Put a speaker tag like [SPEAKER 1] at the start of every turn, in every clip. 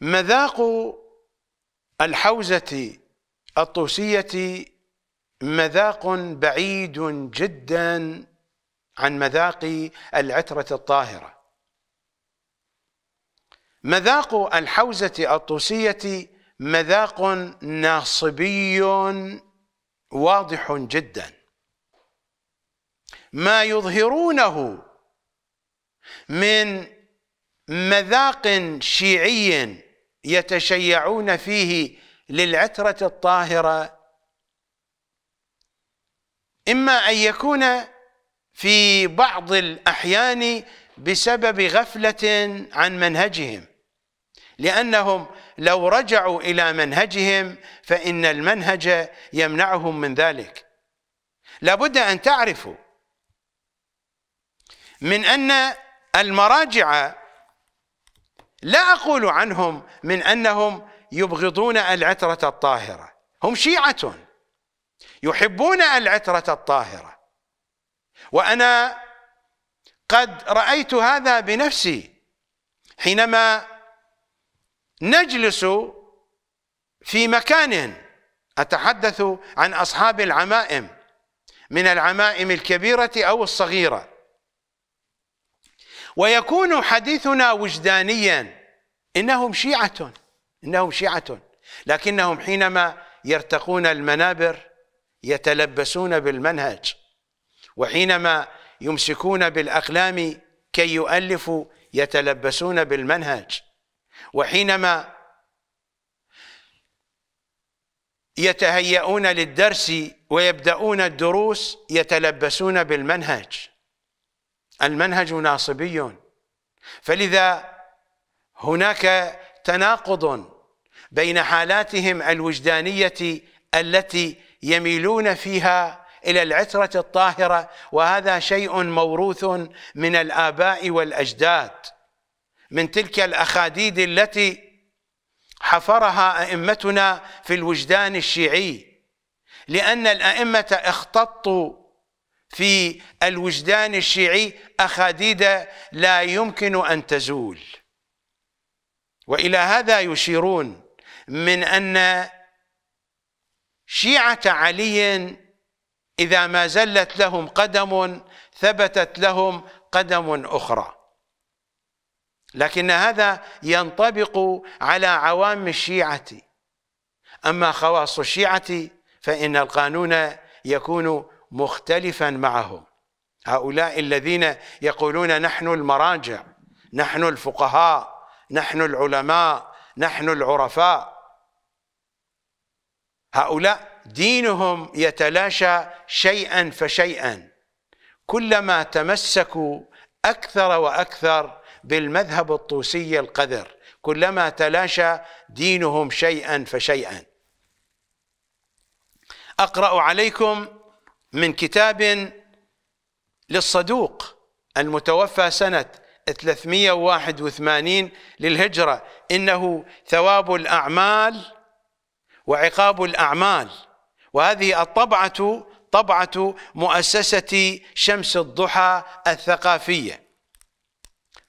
[SPEAKER 1] مذاق الحوزة الطوسية مذاق بعيد جدا عن مذاق العترة الطاهرة مذاق الحوزة الطوسية مذاق ناصبي واضح جدا ما يظهرونه من مذاق شيعي يتشيعون فيه للعترة الطاهرة إما أن يكون في بعض الأحيان بسبب غفلة عن منهجهم لأنهم لو رجعوا إلى منهجهم فإن المنهج يمنعهم من ذلك لابد أن تعرفوا من أن المراجع لا أقول عنهم من أنهم يبغضون العترة الطاهرة هم شيعة يحبون العترة الطاهرة وأنا قد رأيت هذا بنفسي حينما نجلس في مكان أتحدث عن أصحاب العمائم من العمائم الكبيرة أو الصغيرة ويكون حديثنا وجدانيا إنهم شيعة إنهم شيعة لكنهم حينما يرتقون المنابر يتلبسون بالمنهج وحينما يمسكون بالأقلام كي يؤلفوا يتلبسون بالمنهج وحينما يتهيئون للدرس ويبدأون الدروس يتلبسون بالمنهج المنهج ناصبي فلذا هناك تناقض بين حالاتهم الوجدانيه التي يميلون فيها الى العتره الطاهره وهذا شيء موروث من الاباء والاجداد من تلك الاخاديد التي حفرها ائمتنا في الوجدان الشيعي لان الائمه اختطوا في الوجدان الشيعي اخاديد لا يمكن ان تزول والى هذا يشيرون من ان شيعه علي اذا ما زلت لهم قدم ثبتت لهم قدم اخرى لكن هذا ينطبق على عوام الشيعه اما خواص الشيعه فان القانون يكون مختلفا معهم هؤلاء الذين يقولون نحن المراجع نحن الفقهاء نحن العلماء نحن العرفاء هؤلاء دينهم يتلاشى شيئا فشيئا كلما تمسكوا أكثر وأكثر بالمذهب الطوسي القذر كلما تلاشى دينهم شيئا فشيئا أقرأ عليكم من كتاب للصدوق المتوفى سنة 381 للهجرة إنه ثواب الأعمال وعقاب الأعمال وهذه الطبعة طبعة مؤسسة شمس الضحى الثقافية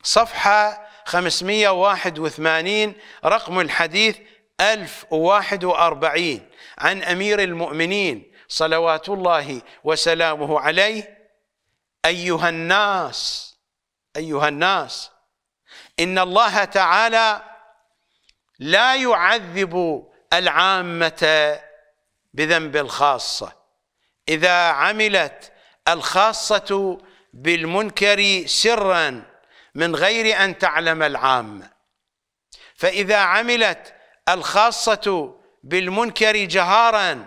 [SPEAKER 1] صفحة 581 رقم الحديث 1041 عن أمير المؤمنين صلوات الله وسلامه عليه أيها الناس أيها الناس إن الله تعالى لا يعذب العامة بذنب الخاصة إذا عملت الخاصة بالمنكر سرا من غير أن تعلم العامة فإذا عملت الخاصة بالمنكر جهارا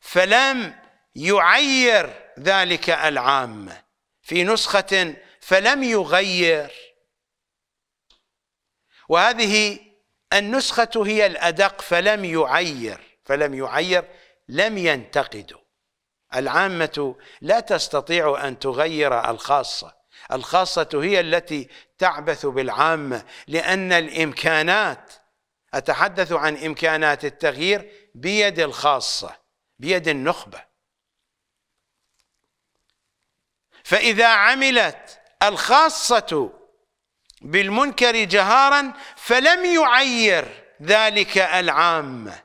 [SPEAKER 1] فلم يعير ذلك العامة في نسخة فلم يغير وهذه النسخة هي الأدق فلم يعير فلم يعير لم ينتقدوا العامة لا تستطيع أن تغير الخاصة الخاصة هي التي تعبث بالعامة لأن الإمكانات أتحدث عن إمكانات التغيير بيد الخاصة بيد النخبة فإذا عملت الخاصة بالمنكر جهارا فلم يعير ذلك العامة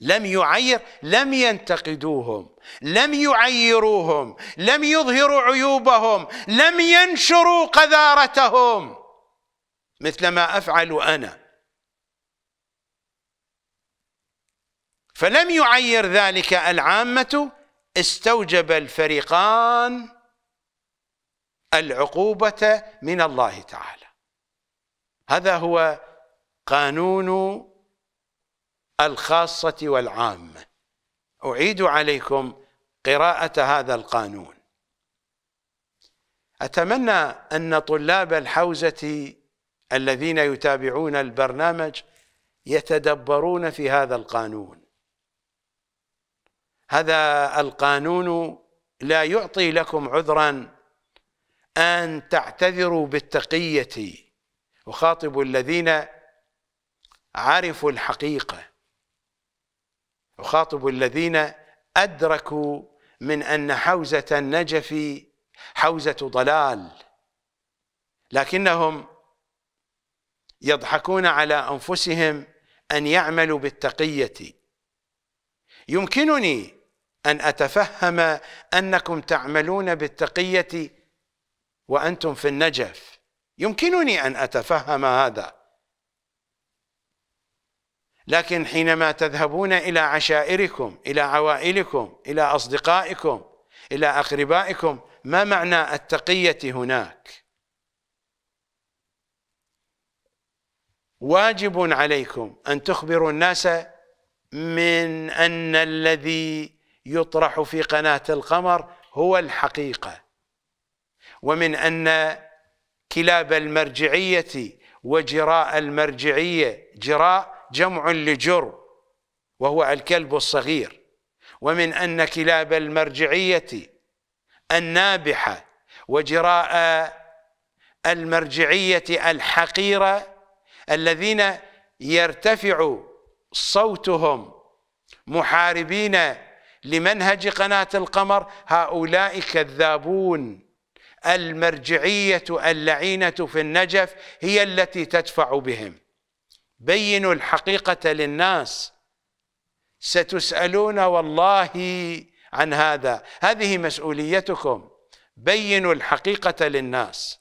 [SPEAKER 1] لم يعير لم ينتقدوهم لم يعيروهم لم يظهروا عيوبهم لم ينشروا قذارتهم مثل ما أفعل أنا فلم يعير ذلك العامة استوجب الفريقان العقوبة من الله تعالى هذا هو قانون الخاصة والعامة أعيد عليكم قراءة هذا القانون أتمنى أن طلاب الحوزة الذين يتابعون البرنامج يتدبرون في هذا القانون هذا القانون لا يعطي لكم عذراً أن تعتذروا بالتقية أخاطب الذين عرفوا الحقيقة أخاطب الذين أدركوا من أن حوزة النجف حوزة ضلال لكنهم يضحكون على أنفسهم أن يعملوا بالتقية يمكنني أن أتفهم أنكم تعملون بالتقية وأنتم في النجف يمكنني أن أتفهم هذا لكن حينما تذهبون إلى عشائركم إلى عوائلكم إلى أصدقائكم إلى أقربائكم ما معنى التقية هناك واجب عليكم أن تخبروا الناس من أن الذي يطرح في قناة القمر هو الحقيقة ومن أن كلاب المرجعية وجراء المرجعية جراء جمع لجر وهو الكلب الصغير ومن أن كلاب المرجعية النابحة وجراء المرجعية الحقيرة الذين يرتفع صوتهم محاربين لمنهج قناة القمر هؤلاء كذابون المرجعية اللعينة في النجف هي التي تدفع بهم بينوا الحقيقة للناس ستسألون والله عن هذا هذه مسؤوليتكم بينوا الحقيقة للناس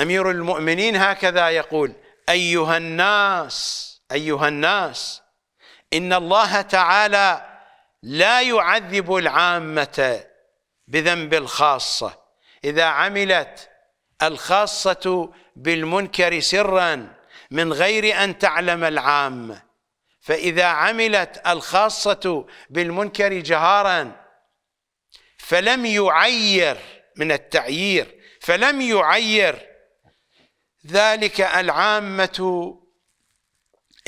[SPEAKER 1] أمير المؤمنين هكذا يقول أيها الناس أيها الناس إن الله تعالى لا يعذب العامة بذنب الخاصة إذا عملت الخاصة بالمنكر سرا من غير أن تعلم العامة فإذا عملت الخاصة بالمنكر جهارا فلم يعير من التعيير فلم يعير ذلك العامة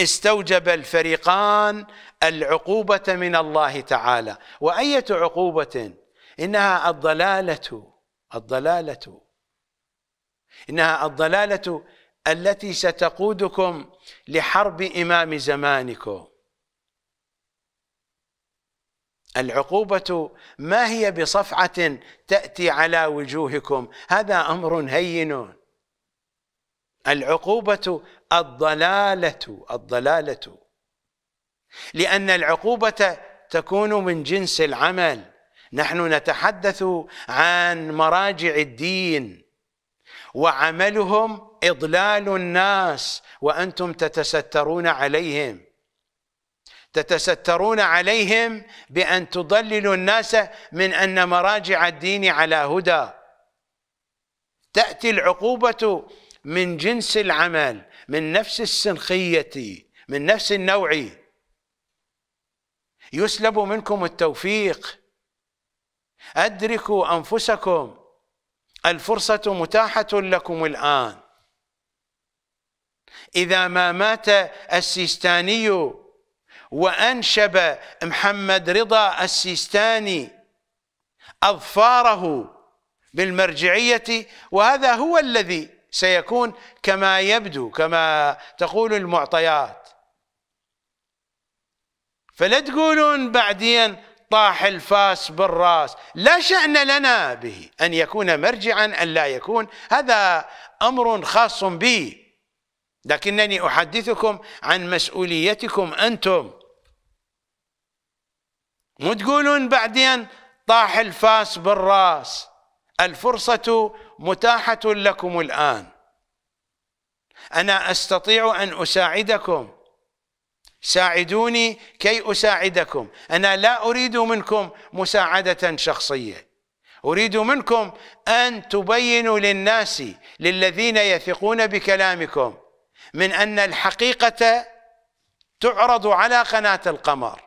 [SPEAKER 1] استوجب الفريقان العقوبة من الله تعالى وأية عقوبة إنها الضلالة الضلالة إنها الضلالة التي ستقودكم لحرب إمام زمانكم العقوبة ما هي بصفعة تأتي على وجوهكم هذا أمر هين العقوبة الضلالة الضلالة لأن العقوبة تكون من جنس العمل نحن نتحدث عن مراجع الدين وعملهم إضلال الناس وأنتم تتسترون عليهم تتسترون عليهم بأن تضللوا الناس من أن مراجع الدين على هدى تأتي العقوبة من جنس العمل من نفس السنخية من نفس النوع يسلب منكم التوفيق أدركوا أنفسكم الفرصة متاحة لكم الآن إذا ما مات السيستاني وأنشب محمد رضا السيستاني أظفاره بالمرجعية وهذا هو الذي سيكون كما يبدو كما تقول المعطيات فلا تقولون بعدين طاح الفاس بالراس لا شأن لنا به أن يكون مرجعا أن لا يكون هذا أمر خاص بي لكنني أحدثكم عن مسؤوليتكم أنتم مو تقولون بعدين طاح الفاس بالراس الفرصة متاحة لكم الآن أنا أستطيع أن أساعدكم ساعدوني كي أساعدكم أنا لا أريد منكم مساعدة شخصية أريد منكم أن تبينوا للناس للذين يثقون بكلامكم من أن الحقيقة تعرض على قناة القمر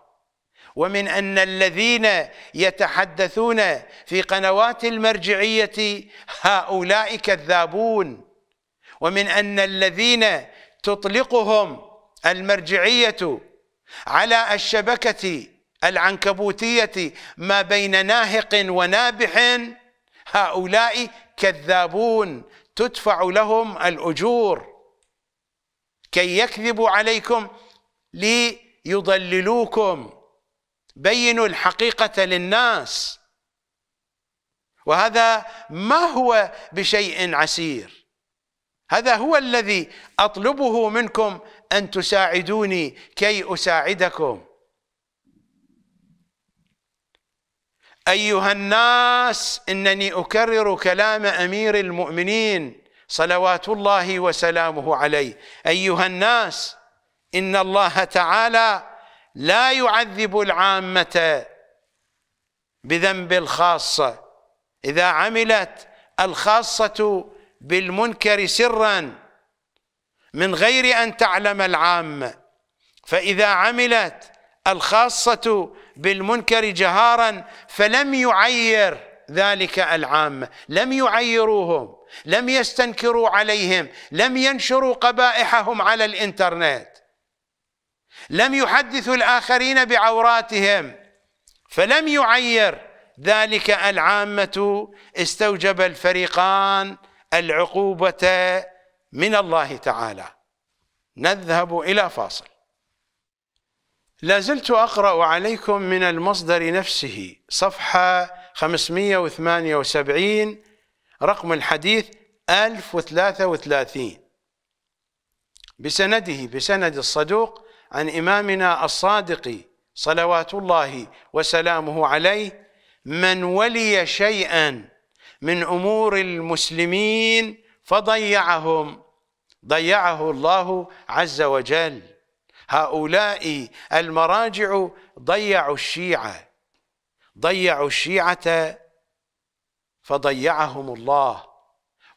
[SPEAKER 1] ومن أن الذين يتحدثون في قنوات المرجعية هؤلاء كذابون ومن أن الذين تطلقهم المرجعية على الشبكة العنكبوتية ما بين ناهق ونابح هؤلاء كذابون تدفع لهم الأجور كي يكذبوا عليكم ليضللوكم بينوا الحقيقة للناس وهذا ما هو بشيء عسير هذا هو الذي أطلبه منكم أن تساعدوني كي أساعدكم أيها الناس إنني أكرر كلام أمير المؤمنين صلوات الله وسلامه عليه أيها الناس إن الله تعالى لا يعذب العامة بذنب الخاصة إذا عملت الخاصة بالمنكر سراً من غير أن تعلم العامة فإذا عملت الخاصة بالمنكر جهارا فلم يعير ذلك العامة لم يعيروهم لم يستنكروا عليهم لم ينشروا قبائحهم على الإنترنت لم يحدثوا الآخرين بعوراتهم فلم يعير ذلك العامة استوجب الفريقان العقوبة من الله تعالى نذهب إلى فاصل لازلت أقرأ عليكم من المصدر نفسه صفحة 578 رقم الحديث 1033 بسنده بسند الصدوق عن إمامنا الصادق صلوات الله وسلامه عليه من ولي شيئا من أمور المسلمين فضيعهم ضيعه الله عز وجل هؤلاء المراجع ضيعوا الشيعة ضيعوا الشيعة فضيعهم الله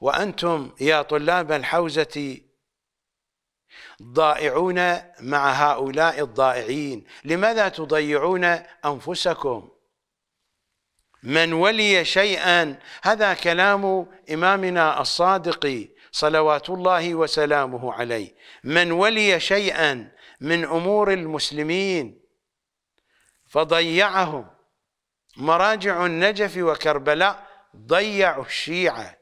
[SPEAKER 1] وأنتم يا طلاب الحوزة ضائعون مع هؤلاء الضائعين لماذا تضيعون أنفسكم؟ من ولي شيئا هذا كلام إمامنا الصادق صلوات الله وسلامه عليه من ولي شيئا من أمور المسلمين فضيعهم مراجع النجف وكربلاء ضيعوا الشيعة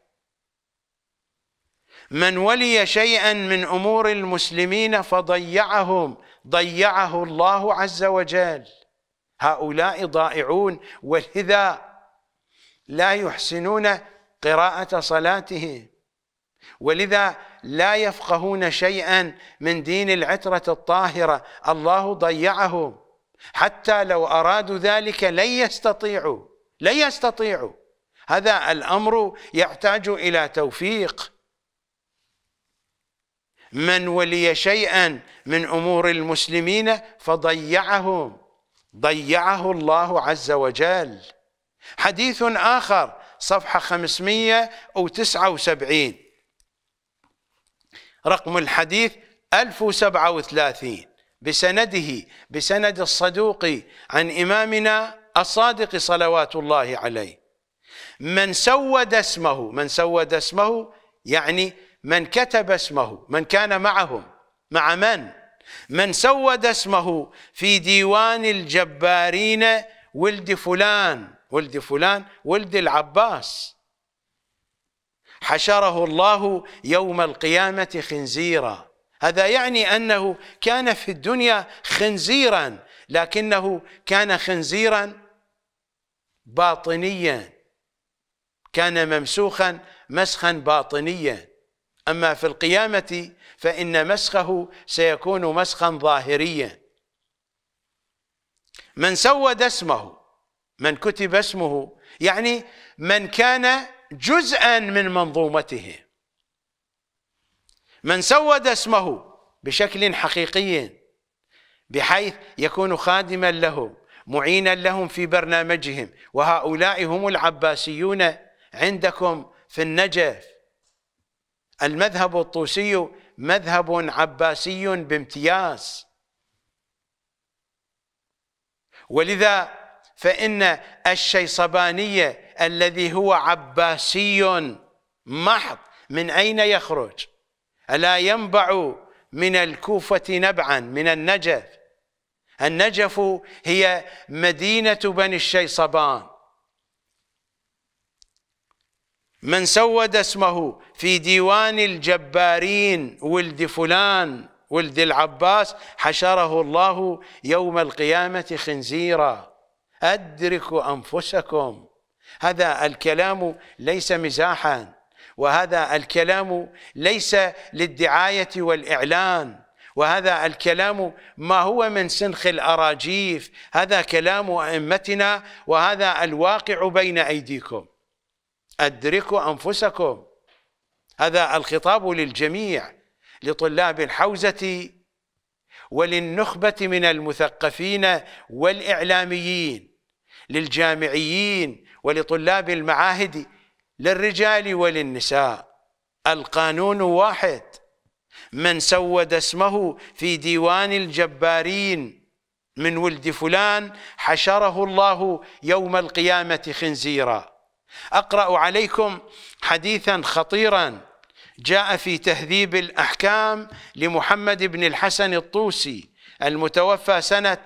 [SPEAKER 1] من ولي شيئا من أمور المسلمين فضيعهم ضيعه الله عز وجل هؤلاء ضائعون ولذا لا يحسنون قراءة صلاته ولذا لا يفقهون شيئا من دين العترة الطاهرة الله ضيعه حتى لو أرادوا ذلك لن يستطيعوا لن يستطيعوا هذا الأمر يحتاج إلى توفيق من ولي شيئا من أمور المسلمين فضيعه ضيعه الله عز وجل حديث آخر صفحة 579 رقم الحديث 1037 بسنده بسند الصدوق عن إمامنا الصادق صلوات الله عليه من سود اسمه من سود اسمه يعني من كتب اسمه من كان معهم مع من من سود اسمه في ديوان الجبارين ولد فلان ولد فلان ولد العباس حشره الله يوم القيامة خنزيرا هذا يعني أنه كان في الدنيا خنزيرا لكنه كان خنزيرا باطنيا كان ممسوخا مسخا باطنيا أما في القيامة فإن مسخه سيكون مسخا ظاهريا من سود اسمه من كتب اسمه يعني من كان جزءا من منظومته من سود اسمه بشكل حقيقي بحيث يكون خادما لهم معينا لهم في برنامجهم وهؤلاء هم العباسيون عندكم في النجف المذهب الطوسي مذهب عباسي بامتياز ولذا فإن الشيصبانية الذي هو عباسي محض من أين يخرج ألا ينبع من الكوفة نبعا من النجف النجف هي مدينة بني الشيصبان من سود اسمه في ديوان الجبارين ولد فلان ولد العباس حشره الله يوم القيامة خنزيرا أدركوا أنفسكم هذا الكلام ليس مزاحا وهذا الكلام ليس للدعاية والإعلان وهذا الكلام ما هو من سنخ الأراجيف هذا كلام أئمتنا وهذا الواقع بين أيديكم أدركوا أنفسكم هذا الخطاب للجميع لطلاب الحوزة وللنخبة من المثقفين والإعلاميين للجامعيين ولطلاب المعاهد للرجال وللنساء القانون واحد من سود اسمه في ديوان الجبارين من ولد فلان حشره الله يوم القيامة خنزيرا أقرأ عليكم حديثا خطيرا جاء في تهذيب الأحكام لمحمد بن الحسن الطوسي المتوفى سنة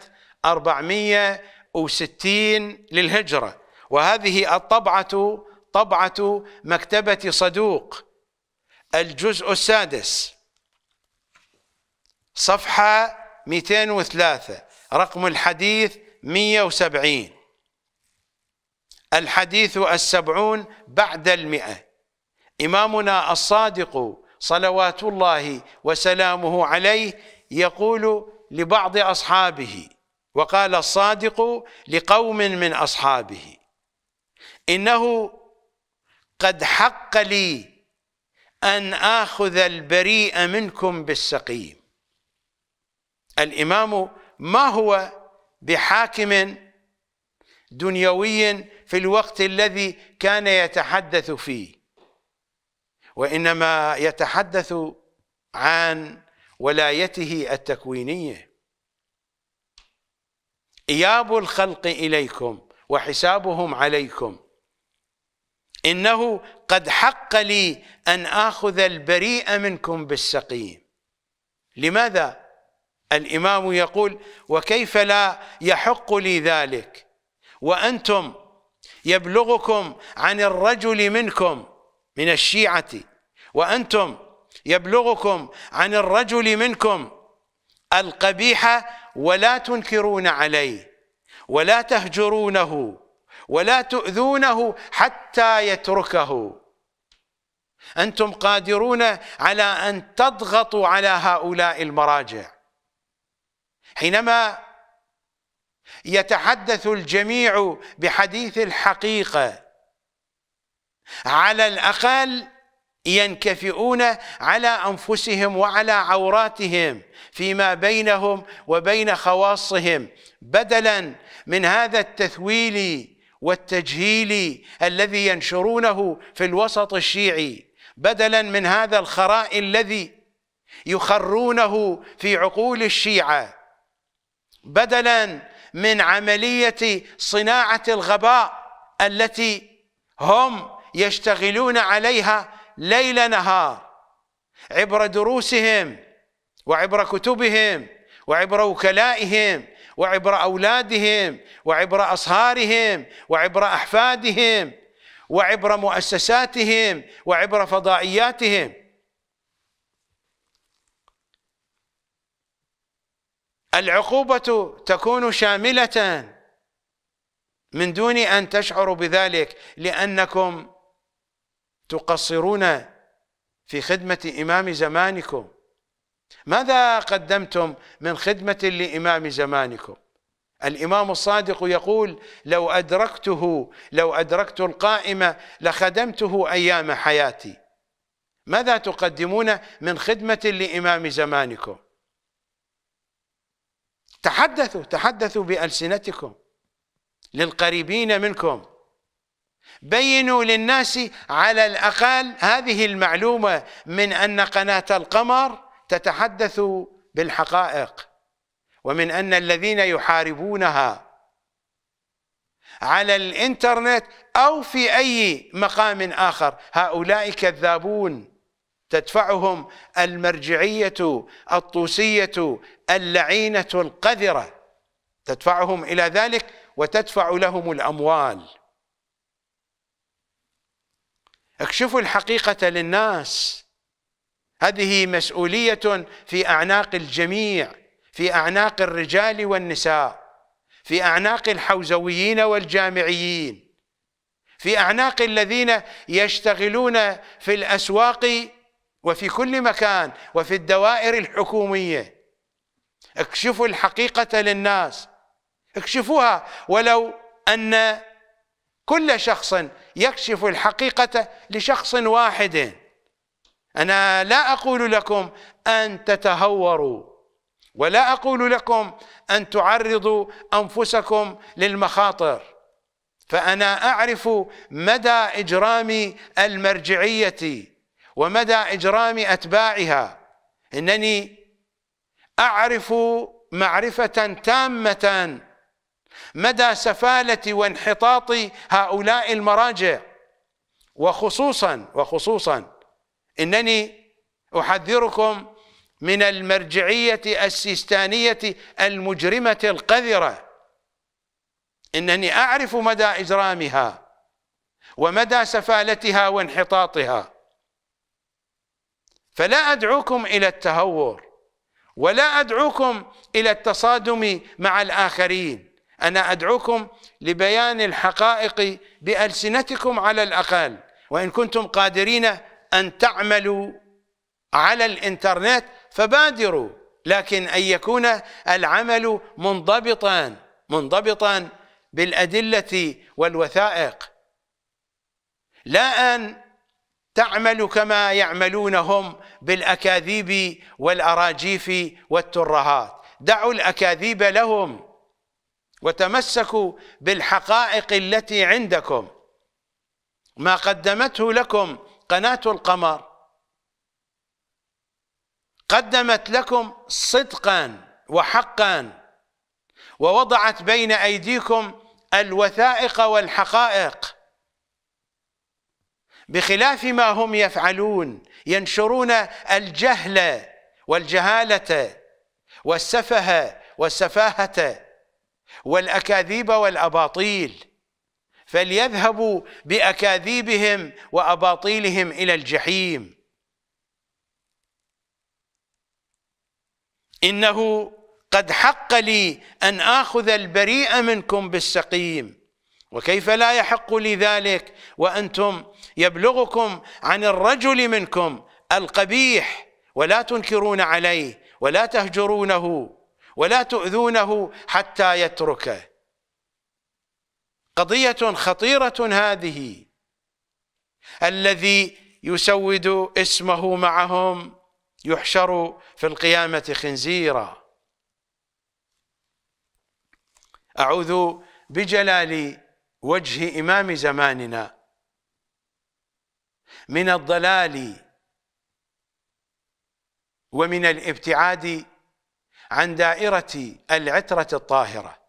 [SPEAKER 1] 400 وستين للهجرة وهذه الطبعة طبعة مكتبة صدوق الجزء السادس صفحة 203 رقم الحديث 170 الحديث السبعون بعد المئة إمامنا الصادق صلوات الله وسلامه عليه يقول لبعض أصحابه وقال الصادق لقوم من أصحابه إنه قد حق لي أن آخذ البريء منكم بالسقيم الإمام ما هو بحاكم دنيوي في الوقت الذي كان يتحدث فيه وإنما يتحدث عن ولايته التكوينيه إياب الخلق إليكم وحسابهم عليكم إنه قد حق لي أن آخذ البريء منكم بالسقيم لماذا الإمام يقول وكيف لا يحق لي ذلك وأنتم يبلغكم عن الرجل منكم من الشيعة وأنتم يبلغكم عن الرجل منكم القبيحة ولا تنكرون عليه ولا تهجرونه ولا تؤذونه حتى يتركه انتم قادرون على ان تضغطوا على هؤلاء المراجع حينما يتحدث الجميع بحديث الحقيقه على الاقل ينكفئون على أنفسهم وعلى عوراتهم فيما بينهم وبين خواصهم بدلا من هذا التثويل والتجهيل الذي ينشرونه في الوسط الشيعي بدلا من هذا الخراء الذي يخرونه في عقول الشيعة بدلا من عملية صناعة الغباء التي هم يشتغلون عليها ليل نهار عبر دروسهم وعبر كتبهم وعبر وكلائهم وعبر أولادهم وعبر أصهارهم وعبر أحفادهم وعبر مؤسساتهم وعبر فضائياتهم العقوبة تكون شاملة من دون أن تشعروا بذلك لأنكم تقصرون في خدمة إمام زمانكم ماذا قدمتم من خدمة لإمام زمانكم الإمام الصادق يقول لو أدركته لو أدركت القائمة لخدمته أيام حياتي ماذا تقدمون من خدمة لإمام زمانكم تحدثوا تحدثوا بألسنتكم للقريبين منكم بينوا للناس على الأقل هذه المعلومة من أن قناة القمر تتحدث بالحقائق ومن أن الذين يحاربونها على الإنترنت أو في أي مقام آخر هؤلاء كذابون تدفعهم المرجعية الطوسية اللعينة القذرة تدفعهم إلى ذلك وتدفع لهم الأموال اكشفوا الحقيقة للناس هذه مسؤولية في أعناق الجميع في أعناق الرجال والنساء في أعناق الحوزويين والجامعيين في أعناق الذين يشتغلون في الأسواق وفي كل مكان وفي الدوائر الحكومية اكشفوا الحقيقة للناس اكشفوها ولو أن كل شخص يكشف الحقيقة لشخص واحد أنا لا أقول لكم أن تتهوروا ولا أقول لكم أن تعرضوا أنفسكم للمخاطر فأنا أعرف مدى إجرام المرجعية ومدى إجرام أتباعها إنني أعرف معرفة تامة مدى سفالة وانحطاط هؤلاء المراجع وخصوصا وخصوصا إنني أحذركم من المرجعية السيستانية المجرمة القذرة إنني أعرف مدى إجرامها ومدى سفالتها وانحطاطها فلا أدعوكم إلى التهور ولا أدعوكم إلى التصادم مع الآخرين أنا أدعوكم لبيان الحقائق بألسنتكم على الأقل وإن كنتم قادرين أن تعملوا على الإنترنت فبادروا لكن أن يكون العمل منضبطا منضبطا بالأدلة والوثائق لا أن تعمل كما يعملون هم بالأكاذيب والأراجيف والترهات دعوا الأكاذيب لهم وتمسكوا بالحقائق التي عندكم ما قدمته لكم قناة القمر قدمت لكم صدقا وحقا ووضعت بين أيديكم الوثائق والحقائق بخلاف ما هم يفعلون ينشرون الجهل والجهالة والسفه والسفاهة والاكاذيب والاباطيل فليذهبوا باكاذيبهم واباطيلهم الى الجحيم انه قد حق لي ان اخذ البريء منكم بالسقيم وكيف لا يحق لي ذلك وانتم يبلغكم عن الرجل منكم القبيح ولا تنكرون عليه ولا تهجرونه ولا تؤذونه حتى يتركه قضية خطيرة هذه الذي يسود اسمه معهم يحشر في القيامة خنزيرا أعوذ بجلال وجه إمام زماننا من الضلال ومن الابتعاد عن دائرة العترة الطاهرة